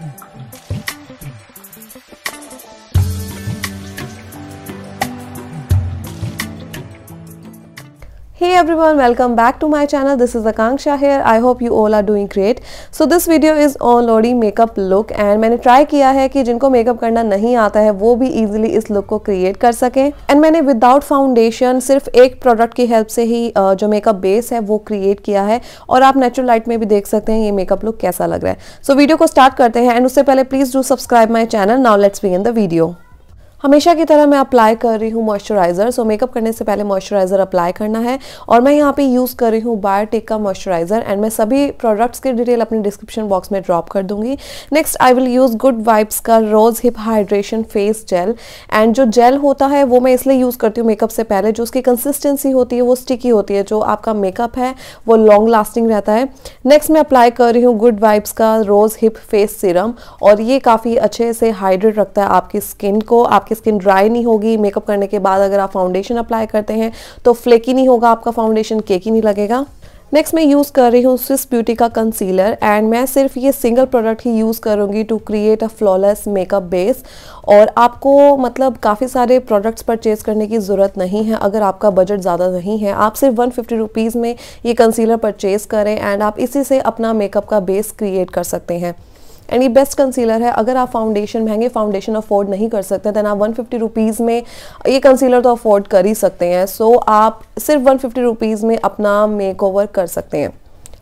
Mm-hmm. Hey everyone, welcome back to my channel. This is Akanksha here. I hope you all are doing great. So this video is on Lodi makeup look and मैंने try किया है कि जिनको makeup करना नहीं आता है वो भी easily इस look को create कर सकें and मैंने without foundation सिर्फ एक product की help से ही जो makeup base है वो create किया है और आप natural light में भी देख सकते हैं ये makeup look कैसा लग रहा है So video को start करते हैं and उससे पहले please do subscribe my channel. Now let's begin the video. हमेशा की तरह मैं अप्लाई कर रही हूँ मॉइस्चराइज़र सो मेकअप करने से पहले मॉइस्चराइज़र अप्लाई करना है और मैं यहाँ पे यूज़ कर रही हूँ बायोटेक का मॉइस्चराइज़र एंड मैं सभी प्रोडक्ट्स की डिटेल अपने डिस्क्रिप्शन बॉक्स में ड्रॉप कर दूँगी next I will use good vibes का rose hip hydration face gel and जो जेल होता है वो मैं इसलिए यूज़ करती हूँ मेकअप से पहले जो उसकी कंसिस्टेंसी होती है वो स्टिकी होती है जो आपका मेकअप है वो लॉन्ग लास्टिंग रहता है नेक्स्ट मैं अप्लाई कर रही हूँ गुड वाइब्स का रोज़ हिप फेस सीरम और ये काफ़ी अच्छे से हाइड्रेट रखता है आपकी स्किन को आप आपकी स्किन ड्राई नहीं होगी मेकअप करने के बाद अगर आप फाउंडेशन अप्लाई करते हैं तो फ्लेकी नहीं होगा आपका फाउंडेशन केकी नहीं लगेगा नेक्स्ट मैं यूज़ कर रही हूँ स्विस ब्यूटी का कंसीलर एंड मैं सिर्फ ये सिंगल प्रोडक्ट ही यूज़ करूँगी to create a flawless makeup base और आपको मतलब काफ़ी सारे प्रोडक्ट्स परचेज़ करने की ज़रूरत नहीं है अगर आपका बजट ज़्यादा नहीं है आप सिर्फ वन फिफ्टी में ये कंसीलर परचेज़ करें एंड आप इसी से अपना मेकअप का बेस क्रिएट कर सकते हैं एंड ये बेस्ट कंसीलर है अगर आप फाउंडेशन महंगे फाउंडेशन अफोर्ड नहीं कर सकते दैन आप वन फिफ्टी रुपीज़ में ये कंसीलर तो अफोर्ड कर ही सकते हैं सो so, आप सिर्फ वन फिफ्टी रुपीज़ में अपना मेक ओवर कर सकते हैं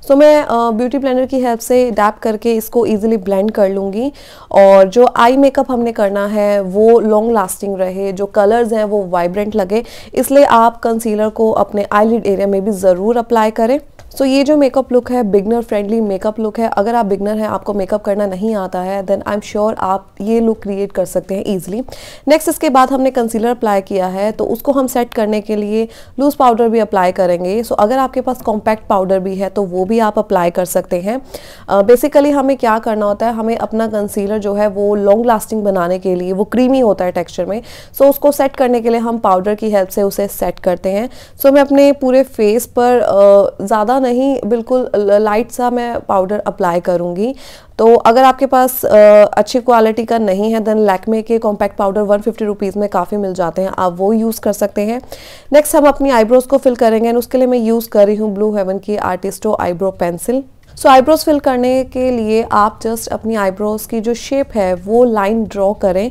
सो so, मैं ब्यूटी प्लानर की हेल्प से डैप करके इसको ईजिली ब्लेंड कर लूँगी और जो आई मेकअप हमने करना है वो लॉन्ग लास्टिंग रहे जो कलर्स हैं वो वाइब्रेंट लगे इसलिए आप कंसीलर को अपने आई एरिया में भी ज़रूर अप्लाई करें सो so, ये जो मेकअप लुक है बिगनर फ्रेंडली मेकअप लुक है अगर आप बिगनर हैं आपको मेकअप करना नहीं आता है देन आई एम श्योर आप ये लुक क्रिएट कर सकते हैं ईजिली नेक्स्ट इसके बाद हमने कंसीलर अप्लाई किया है तो उसको हम सेट करने के लिए लूज पाउडर भी अप्लाई करेंगे सो so, अगर आपके पास कॉम्पैक्ट पाउडर भी है तो वो भी आप अप्लाई कर सकते हैं बेसिकली uh, हमें क्या करना होता है हमें अपना कंसीलर जो है वो लॉन्ग लास्टिंग बनाने के लिए वो क्रीमी होता है टेक्स्चर में सो so, उसको सेट करने के लिए हम पाउडर की हेल्प से उसे सेट करते हैं सो so, मैं अपने पूरे फेस पर uh, ज़्यादा नहीं बिल्कुल लाइट सा मैं पाउडर अप्लाई करूंगी तो अगर आपके पास अच्छी क्वालिटी का नहीं है देन लैक्मे के compact powder one fifty rupees में काफ़ी मिल जाते हैं आप वो यूज़ कर सकते हैं नेक्स्ट हम अपनी आईब्रोज़ को फिल करेंगे एंड उसके लिए मैं यूज़ कर रही हूँ ब्लू हेवन की artisto eyebrow pencil so eyebrows fill करने के लिए आप जस्ट अपनी आईब्रोज की जो शेप है वो लाइन ड्रॉ करें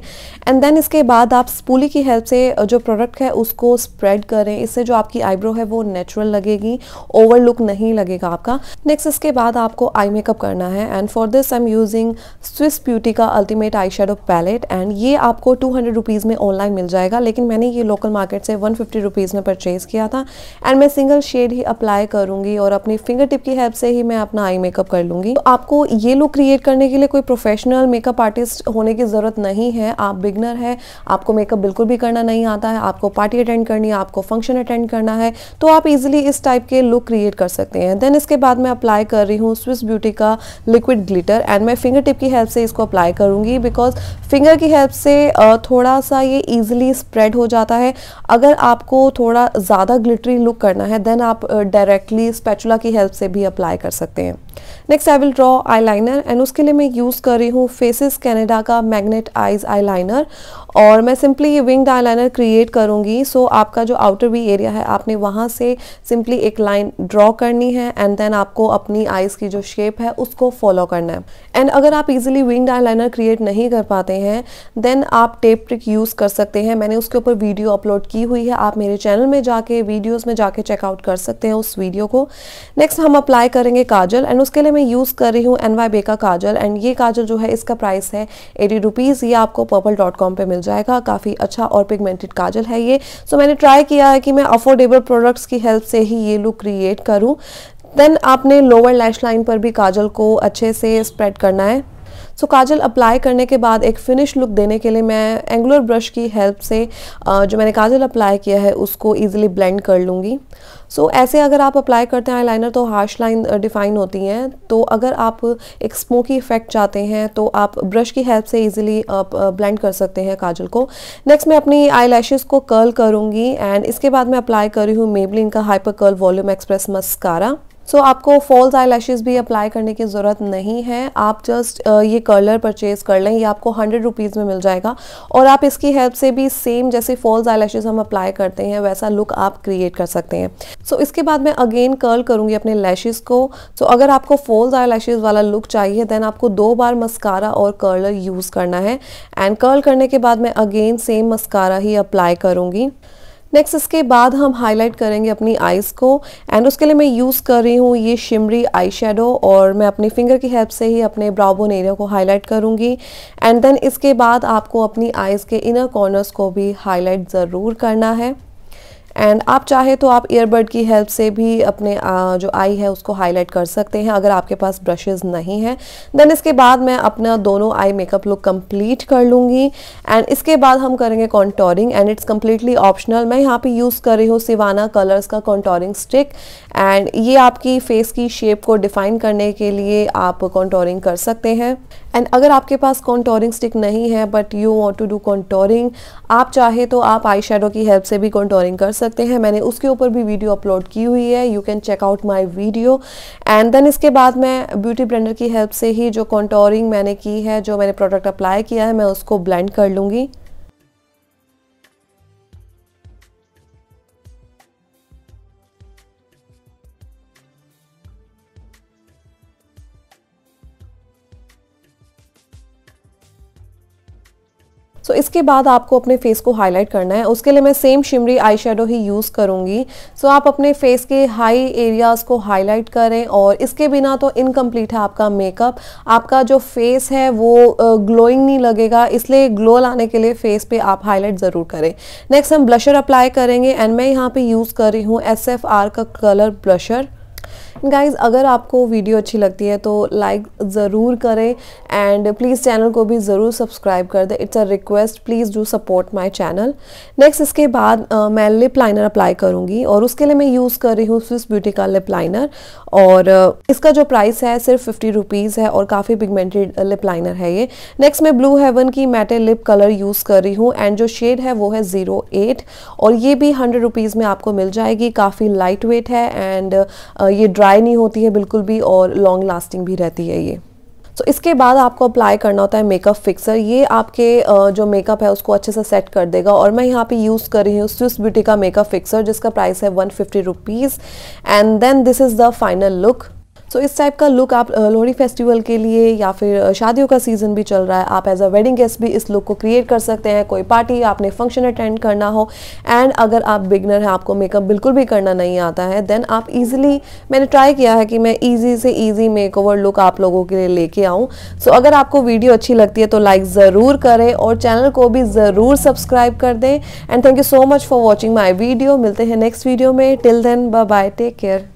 एंड देन इसके बाद आप स्पूली की हेल्प से जो प्रोडक्ट है उसको स्प्रेड करें इससे जो आपकी आईब्रो है वो नेचुरल लगेगी ओवर लुक नहीं लगेगा आपका नेक्स्ट इसके बाद आपको आई मेकअप करना है and for this I am using Swiss beauty का ultimate eye shadow palette and ये आपको टू हंड्रेड रुपीज़ में ऑनलाइन मिल जाएगा लेकिन मैंने ये लोकल मार्केट से वन फिफ्टी रुपीज़ में परचेज़ किया था एंड मैं सिंगल शेड ही अप्लाई करूंगी और अपनी फिंगर टिप की हेल्प से ही मैं अपना आई आई मेकअप कर लूंगी तो आपको ये लुक क्रिएट करने के लिए कोई प्रोफेशनल मेकअप आर्टिस्ट होने की ज़रूरत नहीं है आप बिगनर है आपको मेकअप बिल्कुल भी करना नहीं आता है आपको पार्टी अटेंड करनी है आपको फंक्शन अटेंड करना है तो आप इजिली इस टाइप के लुक क्रिएट कर सकते हैं देन इसके बाद मैं अप्लाई कर रही हूँ स्विस ब्यूटी का लिक्विड ग्लिटर एंड मैं फिंगर टिप की हेल्प से इसको अप्लाई करूंगी बिकॉज फिंगर की हेल्प से थोड़ा सा ये ईजिली स्प्रेड हो जाता है अगर आपको थोड़ा ज़्यादा ग्लिटरी लुक करना है देन आप डायरेक्टली स्पेचुला की हेल्प से भी अप्लाई कर सकते हैं next I will draw eyeliner and उसके लिए मैं यूज़ कर रही हूँ फेसिस कैनेडा का मैग्नेट आइज आईलाइनर और मैं सिंपली ये विंग आईलाइनर क्रिएट करूंगी सो so आपका जो आउटर वी एरिया है आपने वहाँ से सिंपली एक लाइन ड्रॉ करनी है एंड देन आपको अपनी आइज़ की जो शेप है उसको फॉलो करना है एंड अगर आप इजिली विंग आईलाइनर क्रिएट नहीं कर पाते हैं देन आप टेप ट्रिक यूज़ कर सकते हैं मैंने उसके ऊपर वीडियो अपलोड की हुई है आप मेरे चैनल में जाके वीडियोज में जाके चेकआउट कर सकते हैं उस वीडियो को नेक्स्ट हम अप्लाई करेंगे काजल एंड उसके लिए मैं यूज़ कर रही हूँ एन वाई बे का काजल एंड ये काजल जो है इसका प्राइस है एटी रुपीज़ ये आपको पर्पल डॉट कॉम पर मिल जाएगा काफ़ी अच्छा और पिगमेंटेड काजल है ये सो so, मैंने ट्राई किया है कि मैं अफोर्डेबल प्रोडक्ट्स की हेल्प से ही ये लुक क्रिएट करूँ देन आपने लोअर लैश लाइन पर भी काजल को अच्छे से स्प्रेड करना है सो काजल अप्लाई करने के बाद एक फिनिश लुक देने के लिए मैं एंगुलर ब्रश की हेल्प से जो मैंने काजल अप्लाई किया है उसको ईजिली ब्लेंड कर लूँगी सो so, ऐसे अगर आप अप्लाई करते हैं आईलाइनर तो हार्श लाइन डिफाइन होती हैं तो अगर आप एक स्मोकी इफेक्ट चाहते हैं तो आप ब्रश की हेल्प से इजीली ब्लेंड कर सकते हैं काजल को नेक्स्ट मैं अपनी आई को कर्ल करूँगी एंड इसके बाद मैं अप्लाई कर रही हूँ मेबलिन का hyper curl volume express mascara so so, आपको फॉल्स आई भी अप्लाई करने की ज़रूरत नहीं है आप जस्ट ये कर्लर परचेज़ कर लें ये आपको हंड्रेड रुपीज़ में मिल जाएगा और आप इसकी हेल्प से भी सेम जैसे फॉल्स आई हम अप्लाई करते हैं वैसा लुक आप क्रिएट कर सकते हैं सो so, इसके बाद मैं अगेन कर्ल करूँगी अपने लैशेज़ को सो so, अगर आपको फॉल्स आई वाला लुक चाहिए देन आपको दो बार मस्कारा और कर्लर यूज़ करना है एंड कर्ल करने के बाद मैं अगेन सेम मस्कारा ही अप्लाई करूँगी नेक्स्ट इसके बाद हम हाईलाइट करेंगे अपनी आइज़ को एंड उसके लिए मैं यूज़ कर रही हूँ ये शिमरी आई और मैं अपनी फिंगर की हेल्प से ही अपने ब्राउबोन एरिया को हाईलाइट करूँगी एंड देन इसके बाद आपको अपनी आइज़ के इनर कॉर्नर्स को भी हाईलाइट ज़रूर करना है एंड आप चाहे तो आप ईयरबड की हेल्प से भी अपने आ, जो आई है उसको हाईलाइट कर सकते हैं अगर आपके पास ब्रशेज़ नहीं है देन इसके बाद मैं अपना दोनों आई मेकअप लुक कंप्लीट कर लूँगी एंड इसके बाद हम करेंगे contouring and it's completely optional मैं यहाँ पे यूज़ कर रही हूँ सिवाना कलर्स का कॉन्टोरिंग स्टिक एंड ये आपकी फेस की शेप को डिफाइन करने के लिए आप कॉन्टोरिंग कर सकते हैं एंड अगर आपके पास कॉन्टोरिंग स्टिक नहीं है but you want to do contouring आप चाहे तो आप आई की हेल्प से भी कॉन्टोरिंग कर सकते सकते हैं मैंने उसके ऊपर भी वीडियो अपलोड की हुई है you can check out my video and then इसके बाद मैं ब्यूटी ब्लेंडर की हेल्प से ही जो कॉन्टोरिंग मैंने की है जो मैंने प्रोडक्ट अप्लाई किया है मैं उसको ब्लेंड कर लूँगी सो so, इसके बाद आपको अपने फेस को हाईलाइट करना है उसके लिए मैं सेम शिमरी आई शेडो ही यूज़ करूँगी सो so, आप अपने फेस के हाई एरियाज़ को हाईलाइट करें और इसके बिना तो इनकम्प्लीट है आपका मेकअप आपका जो फेस है वो ग्लोइंग नहीं लगेगा इसलिए ग्लो लाने के लिए फेस पे आप हाईलाइट ज़रूर करें नेक्स्ट हम ब्लशर अप्लाई करेंगे एंड मैं यहाँ पर यूज़ कर रही हूँ एस का कलर ब्लशर गाइज़ अगर आपको वीडियो अच्छी लगती है तो लाइक ज़रूर करें एंड प्लीज़ चैनल को भी ज़रूर सब्सक्राइब कर दें it's a request please do support my channel next इसके बाद uh, मैं लिप लाइनर अप्लाई करूँगी और उसके लिए मैं यूज़ कर रही हूँ स्विस ब्यूटी का लिप लाइनर और uh, इसका जो प्राइस है सिर्फ फिफ्टी रुपीज़ है और काफ़ी पिगमेंटेड लिप लाइनर है ये नेक्स्ट मैं ब्लू हेवन की मैटे लिप कलर यूज़ कर रही हूँ एंड जो शेड है वो है ज़ीरो एट और ये भी हंड्रेड रुपीज़ में आपको मिल जाएगी काफ़ी लाइट वेट है एंड uh, ये ये ड्राई नहीं होती है बिल्कुल भी और लॉन्ग लास्टिंग भी रहती है ये सो so, इसके बाद आपको अप्लाई करना होता है मेकअप फिक्सर ये आपके जो मेकअप है उसको अच्छे से सेट कर देगा और मैं यहाँ पे यूज़ कर रही हूँ स्विस ब्यूटी का मेकअप फिक्सर जिसका प्राइस है one fifty rupees and then this is the final look so इस टाइप का लुक आप लोहड़ी फेस्टिवल के लिए या फिर शादियों का सीज़न भी चल रहा है आप एज अ वेडिंग गेस्ट भी इस लुक को क्रिएट कर सकते हैं कोई पार्टी आपने फंक्शन अटेंड करना हो एंड अगर आप बिगनर हैं आपको मेकअप बिल्कुल भी करना नहीं आता है देन आप इजीली मैंने ट्राई किया है कि मैं ईजी से ईजी मेक लुक आप लोगों के लिए लेके आऊँ सो अगर आपको वीडियो अच्छी लगती है तो लाइक ज़रूर करें और चैनल को भी ज़रूर सब्सक्राइब कर दें and thank you so much for watching my video मिलते हैं नेक्स्ट वीडियो में till then bye take care